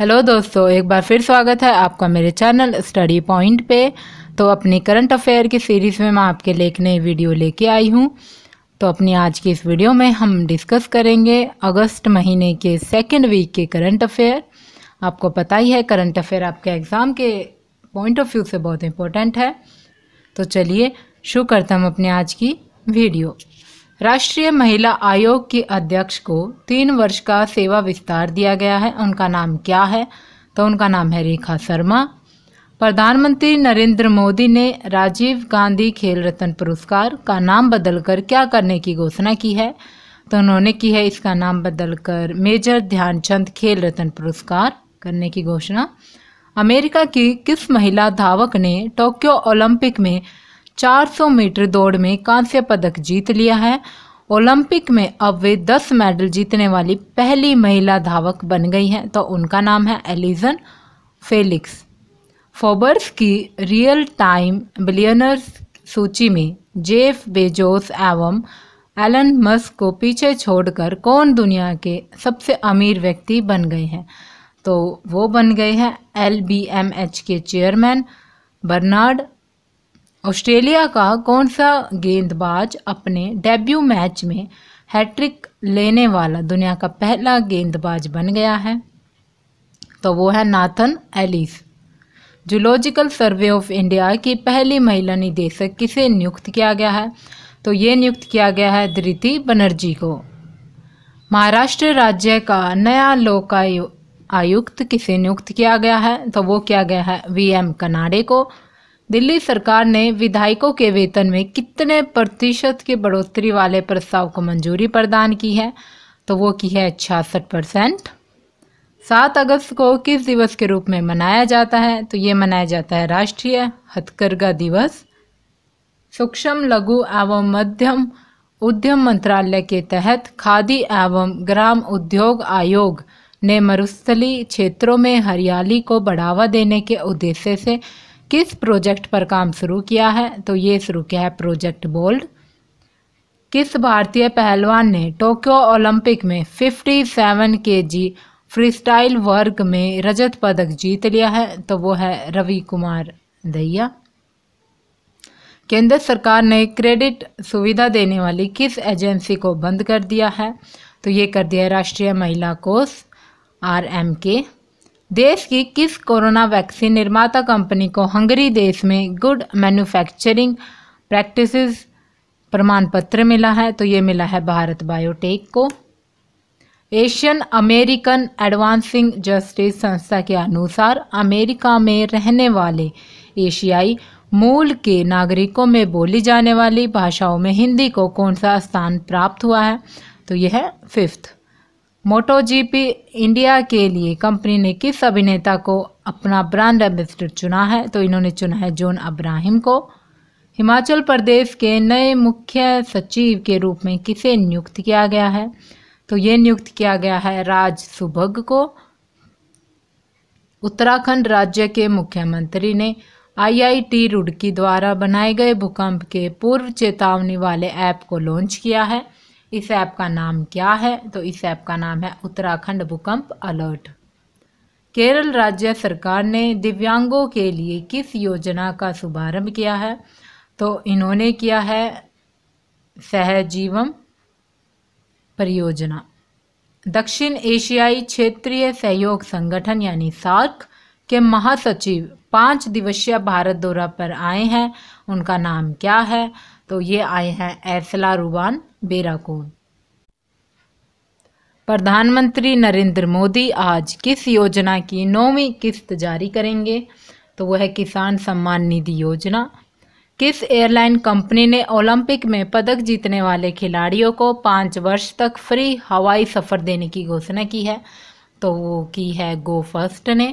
hello दोस्तों एक बार फिर स्वागत है आपका मेरे चैनल स्टडी पॉइंट पे तो अपनी करंट अफेयर की सीरीज़ में मैं आपके लिए एक नई वीडियो लेके आई हूँ तो अपनी आज की इस वीडियो में हम डिस्कस करेंगे अगस्त महीने के सेकेंड वीक के करंट अफेयर आपको पता ही है करंट अफेयर आपके एग्ज़ाम के पॉइंट ऑफ व्यू से बहुत इम्पोर्टेंट है तो चलिए शुरू करता हम अपने आज की वीडियो राष्ट्रीय महिला आयोग की अध्यक्ष को तीन वर्ष का सेवा विस्तार दिया गया है उनका नाम क्या है तो उनका नाम है रेखा शर्मा प्रधानमंत्री नरेंद्र मोदी ने राजीव गांधी खेल रत्न पुरस्कार का नाम बदलकर क्या करने की घोषणा की है तो उन्होंने की है इसका नाम बदलकर मेजर ध्यानचंद खेल रत्न पुरस्कार करने की घोषणा अमेरिका की किस महिला धावक ने टोक्यो ओलंपिक में 400 मीटर दौड़ में कांस्य पदक जीत लिया है ओलंपिक में अब वे 10 मेडल जीतने वाली पहली महिला धावक बन गई हैं तो उनका नाम है एलिजन फेलिक्स फोबर्स की रियल टाइम बिलियनर्स सूची में जेफ बेजोस एवं एलन मस्क को पीछे छोड़कर कौन दुनिया के सबसे अमीर व्यक्ति बन गए हैं तो वो बन गए हैं एल बी एम एच के चेयरमैन बर्नार्ड ऑस्ट्रेलिया का कौन सा गेंदबाज अपने डेब्यू मैच में हैट्रिक लेने वाला दुनिया का पहला गेंदबाज बन गया है तो वो है Nathan Ellis Zoological Survey of India की पहली महिला निदेशक किसे नियुक्त किया गया है तो ये नियुक्त किया गया है धृति बनर्जी को महाराष्ट्र राज्य का नया लोकायुक्त किसे नियुक्त किया गया है तो वो किया गया है वी एम कनाडे को दिल्ली सरकार ने विधायकों के वेतन में कितने प्रतिशत की बढ़ोतरी वाले प्रस्ताव को मंजूरी प्रदान की है तो वो की है छियासठ परसेंट सात अगस्त को किस दिवस के रूप में मनाया जाता है तो ये मनाया जाता है राष्ट्रीय हथकरघा दिवस सूक्ष्म लघु एवं मध्यम उद्यम मंत्रालय के तहत खादी एवं ग्राम उद्योग आयोग ने मरुस्थली क्षेत्रों में हरियाली को बढ़ावा देने के उद्देश्य से किस प्रोजेक्ट पर काम शुरू किया है तो ये शुरू किया है प्रोजेक्ट बोल्ड किस भारतीय पहलवान ने टोक्यो ओलंपिक में 57 फ्री फ्रीस्टाइल वर्ग में रजत पदक जीत लिया है तो वो है रवि कुमार दहिया केंद्र सरकार ने क्रेडिट सुविधा देने वाली किस एजेंसी को बंद कर दिया है तो ये कर दिया है राष्ट्रीय महिला कोष आर एम के देश की किस कोरोना वैक्सीन निर्माता कंपनी को हंगरी देश में गुड मैन्युफैक्चरिंग प्रैक्टिसेस प्रमाण पत्र मिला है तो ये मिला है भारत बायोटेक को एशियन अमेरिकन एडवांसिंग जस्टिस संस्था के अनुसार अमेरिका में रहने वाले एशियाई मूल के नागरिकों में बोली जाने वाली भाषाओं में हिंदी को कौन सा स्थान प्राप्त हुआ है तो यह फिफ्थ मोटोजीपी इंडिया के लिए कंपनी ने किस अभिनेता को अपना ब्रांड एम्बेसडर चुना है तो इन्होंने चुना है जॉन अब्राहिम को हिमाचल प्रदेश के नए मुख्य सचिव के रूप में किसे नियुक्त किया गया है तो ये नियुक्त किया गया है राज सुभग को उत्तराखंड राज्य के मुख्यमंत्री ने आईआईटी रुड़की द्वारा बनाए गए भूकंप के पूर्व चेतावनी वाले ऐप को लॉन्च किया है इस ऐप का नाम क्या है तो इस ऐप का नाम है उत्तराखंड भूकंप अलर्ट केरल राज्य सरकार ने दिव्यांगों के लिए किस योजना का शुभारंभ किया है तो इन्होंने किया है सहजीवम परियोजना दक्षिण एशियाई क्षेत्रीय सहयोग संगठन यानी सार्क के महासचिव पाँच दिवसीय भारत दौरा पर आए हैं उनका नाम क्या है तो ये आए हैं एरसला रूबान बेराकून प्रधानमंत्री नरेंद्र मोदी आज किस योजना की नौवीं किस्त जारी करेंगे तो वह है किसान सम्मान निधि योजना किस एयरलाइन कंपनी ने ओलंपिक में पदक जीतने वाले खिलाड़ियों को पाँच वर्ष तक फ्री हवाई सफ़र देने की घोषणा की है तो वो की है गो फर्स्ट ने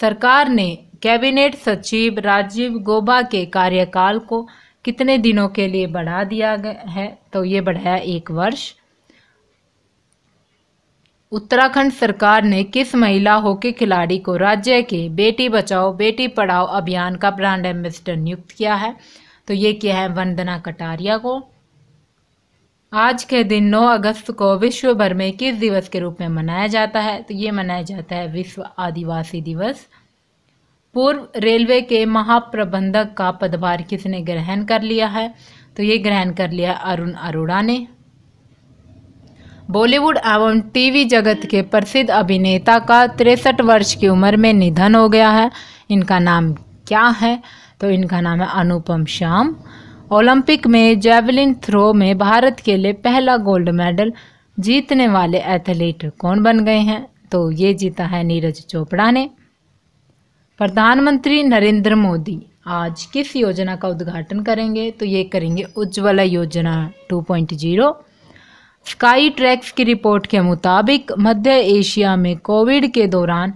सरकार ने कैबिनेट सचिव राजीव गोबा के कार्यकाल को कितने दिनों के लिए बढ़ा दिया गया है तो ये बढ़ाया एक वर्ष उत्तराखंड सरकार ने किस महिला हॉकी खिलाड़ी को राज्य के बेटी बचाओ बेटी पढ़ाओ अभियान का ब्रांड एम्बेसडर नियुक्त किया है तो ये किया है वंदना कटारिया को आज के दिन 9 अगस्त को विश्व भर में किस दिवस के रूप में मनाया जाता है तो ये मनाया जाता है विश्व आदिवासी दिवस पूर्व रेलवे के महाप्रबंधक का पदभार किसने ग्रहण कर लिया है तो ये ग्रहण कर लिया अरुण अरोड़ा ने बॉलीवुड एवं टीवी जगत के प्रसिद्ध अभिनेता का तिरसठ वर्ष की उम्र में निधन हो गया है इनका नाम क्या है तो इनका नाम है अनुपम श्याम ओलंपिक में जेवलिन थ्रो में भारत के लिए पहला गोल्ड मेडल जीतने वाले एथलीट कौन बन गए हैं तो ये जीता है नीरज चोपड़ा ने प्रधानमंत्री नरेंद्र मोदी आज किस योजना का उद्घाटन करेंगे तो ये करेंगे उज्ज्वला योजना 2.0 स्काई ट्रैक्स की रिपोर्ट के मुताबिक मध्य एशिया में कोविड के दौरान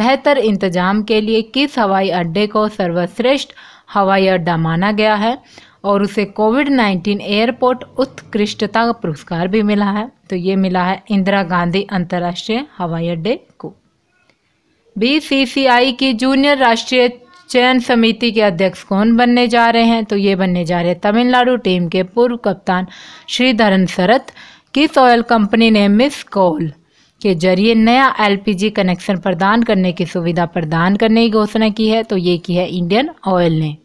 बेहतर इंतजाम के लिए किस हवाई अड्डे को सर्वश्रेष्ठ हवाई अड्डा माना गया है और उसे कोविड 19 एयरपोर्ट उत्कृष्टता पुरस्कार भी मिला है तो ये मिला है इंदिरा गांधी अंतर्राष्ट्रीय हवाई अड्डे बीसीसीआई की जूनियर राष्ट्रीय चयन समिति के अध्यक्ष कौन बनने जा रहे हैं तो ये बनने जा रहे हैं तमिलनाडु टीम के पूर्व कप्तान श्रीधरन शरत किस ऑयल कंपनी ने मिस कॉल के जरिए नया एलपीजी कनेक्शन प्रदान करने की सुविधा प्रदान करने की घोषणा की है तो ये की है इंडियन ऑयल ने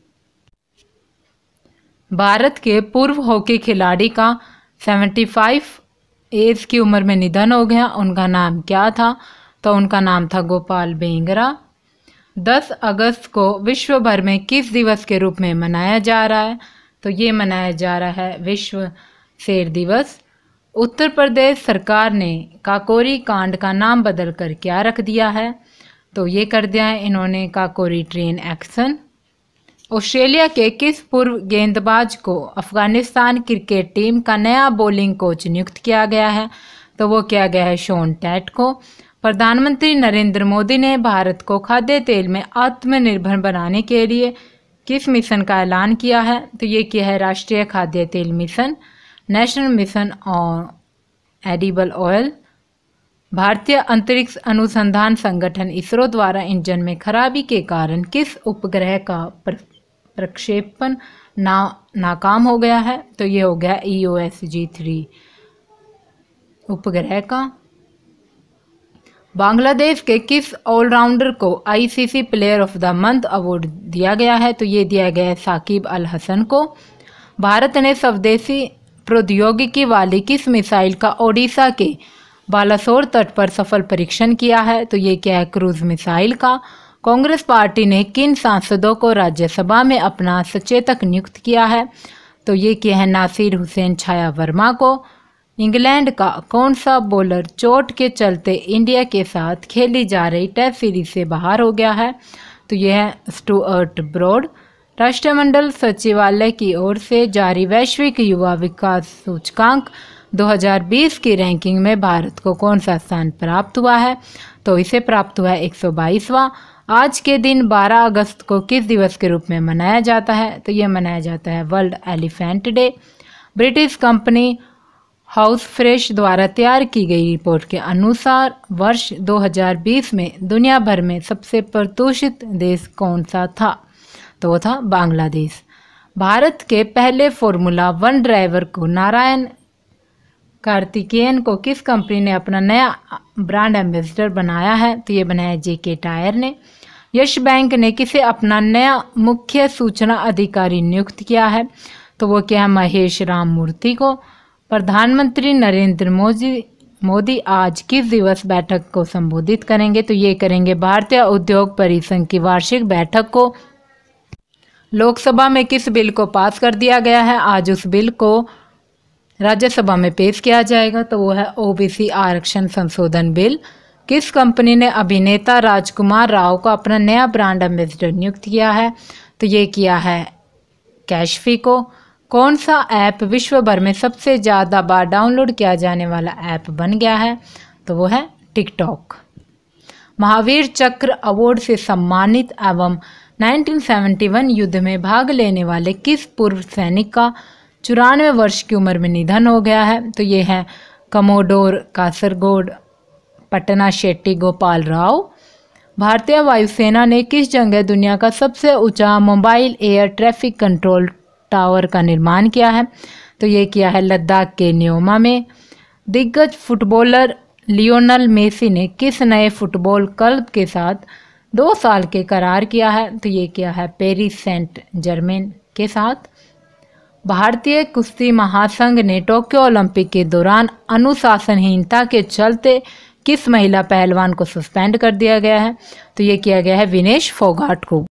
भारत के पूर्व हॉकी खिलाड़ी का 75 एज की उम्र में निधन हो गया उनका नाम क्या था तो उनका नाम था गोपाल बेंगरा 10 अगस्त को विश्व भर में किस दिवस के रूप में मनाया जा रहा है तो ये मनाया जा रहा है विश्व शेर दिवस उत्तर प्रदेश सरकार ने काकोरी कांड का नाम बदल कर क्या रख दिया है तो ये कर दिया है इन्होंने काकोरी ट्रेन एक्शन ऑस्ट्रेलिया के किस पूर्व गेंदबाज को अफगानिस्तान क्रिकेट टीम का नया बॉलिंग कोच नियुक्त किया गया है तो वो किया गया है शोन टैट को प्रधानमंत्री नरेंद्र मोदी ने भारत को खाद्य तेल में आत्मनिर्भर बनाने के लिए किस मिशन का ऐलान किया है तो ये किया है राष्ट्रीय खाद्य तेल mission national mission on edible oil भारतीय अंतरिक्ष अनुसंधान संगठन इसरो द्वारा इंजन में खराबी के कारण किस उपग्रह का प्रक्षेपण ना नाकाम हो गया है तो ये हो गया ई ओ एस जी थ्री उपग्रह का बांग्लादेश के किस ऑलराउंडर को ICC player of the month award दिया गया है तो ये दिया गया है साकिब अल हसन को भारत ने स्वदेशी प्रौद्योगिकी वाली किस मिसाइल का ओडिशा के बालासोर तट पर सफल परीक्षण किया है तो ये क्या है क्रूज मिसाइल का कांग्रेस पार्टी ने किन सांसदों को राज्यसभा में अपना सचेतक नियुक्त किया है तो ये किया है नासिर हुसैन छाया वर्मा को इंग्लैंड का कौन सा बॉलर चोट के चलते इंडिया के साथ खेली जा रही टेस्ट सीरीज से बाहर हो गया है तो यह है स्टूअर्ट ब्रॉड राष्ट्रमंडल सचिवालय की ओर से जारी वैश्विक युवा विकास सूचकांक 2020 की रैंकिंग में भारत को कौन सा स्थान प्राप्त हुआ है तो इसे प्राप्त हुआ है एक आज के दिन 12 अगस्त को किस दिवस के रूप में मनाया जाता है तो यह मनाया जाता है world elephant day British company house fresh द्वारा तैयार की गई रिपोर्ट के अनुसार वर्ष 2020 में दुनिया भर में सबसे प्रदूषित देश कौन सा था तो वो था बांग्लादेश भारत के पहले फॉर्मूला वन ड्राइवर को नारायण कार्तिकेयन को किस कंपनी ने अपना नया ब्रांड एम्बेसडर बनाया है तो ये बनाया जे के टायर ने यश बैंक ने किसे अपना नया मुख्य सूचना अधिकारी नियुक्त किया है तो वो क्या महेश राम मूर्ति को प्रधानमंत्री नरेंद्र मोदी मोदी आज किस दिवस बैठक को संबोधित करेंगे तो ये करेंगे भारतीय उद्योग परिसंघ की वार्षिक बैठक को लोकसभा में किस बिल को पास कर दिया गया है आज उस बिल को राज्यसभा में पेश किया जाएगा तो वो है ओबीसी आरक्षण संशोधन बिल किस कंपनी ने अभिनेता राजकुमार राव को अपना नया ब्रांड एम्बेसडर नियुक्त किया है तो ये किया है कैशफी को कौन सा ऐप विश्व भर में सबसे ज़्यादा बार डाउनलोड किया जाने वाला ऐप बन गया है तो वो है टिकटॉक महावीर चक्र अवार्ड से सम्मानित एवं 1971 युद्ध में भाग लेने वाले किस पूर्व सैनिक का चौरानवे वर्ष की उम्र में निधन हो गया है तो ये है कमोडोर कासरगोड पटना शेट्टी गोपाल राव भारतीय वायुसेना ने किस जगह दुनिया का सबसे ऊंचा mobile air traffic control tower का निर्माण किया है तो ये किया है लद्दाख के न्योमा में दिग्गज फुटबॉलर लियोनल मेसी ने किस नए फुटबॉल क्लब के साथ दो साल के करार किया है तो ये किया है पेरिस सेंट जर्मेन के साथ भारतीय कुश्ती महासंघ ने टोक्यो ओलंपिक के दौरान अनुशासनहीनता के चलते किस महिला पहलवान को सस्पेंड कर दिया गया है तो ये किया गया है विनेश फोगाट को